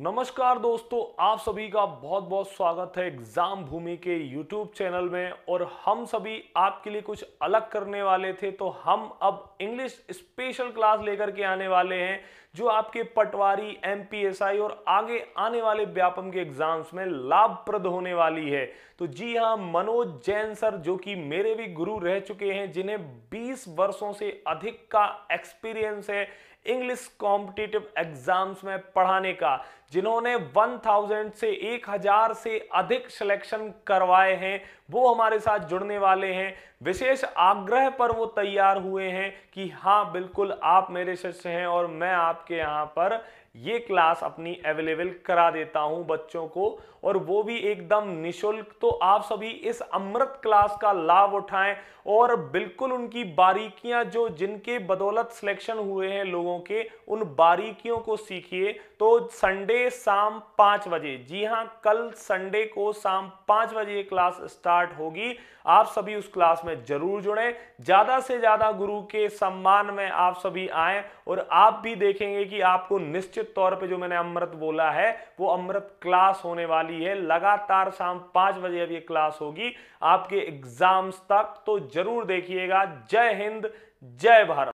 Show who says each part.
Speaker 1: नमस्कार दोस्तों आप सभी का बहुत बहुत स्वागत है एग्जाम भूमि के यूट्यूब चैनल में और हम सभी आपके लिए कुछ अलग करने वाले थे तो हम अब इंग्लिश स्पेशल क्लास लेकर के आने वाले हैं जो आपके पटवारी एमपीएसआई और आगे आने वाले व्यापम के एग्जाम्स में लाभप्रद होने वाली है तो जी हाँ मनोज जैन सर जो कि मेरे भी गुरु रह चुके हैं जिन्हें बीस वर्षों से अधिक का एक्सपीरियंस है इंग्लिश कॉम्पिटिटिव एग्जाम्स में पढ़ाने का जिन्होंने 1000 से 1000 से अधिक सिलेक्शन करवाए हैं वो हमारे साथ जुड़ने वाले हैं विशेष आग्रह पर वो तैयार हुए हैं कि हाँ बिल्कुल आप मेरे शिष्य हैं और मैं आपके यहाँ पर ये क्लास अपनी अवेलेबल करा देता हूं बच्चों को और वो भी एकदम निशुल्क तो आप सभी इस अमृत क्लास का लाभ उठाएं और बिल्कुल उनकी बारीकियां जो जिनके बदौलत सिलेक्शन हुए हैं लोगों के उन बारीकियों को सीखिए तो संडे शाम पाँच बजे जी हां कल संडे को शाम पाँच बजे क्लास स्टार्ट होगी आप सभी उस क्लास में जरूर जुड़ें ज़्यादा से ज़्यादा गुरु के सम्मान में आप सभी आएँ और आप भी देखेंगे कि आपको निश्चित निश्चित तौर पे जो मैंने अमृत बोला है वो अमृत क्लास होने वाली है लगातार शाम पांच बजे अब ये क्लास होगी आपके एग्जाम्स तक तो जरूर देखिएगा जय हिंद जय भारत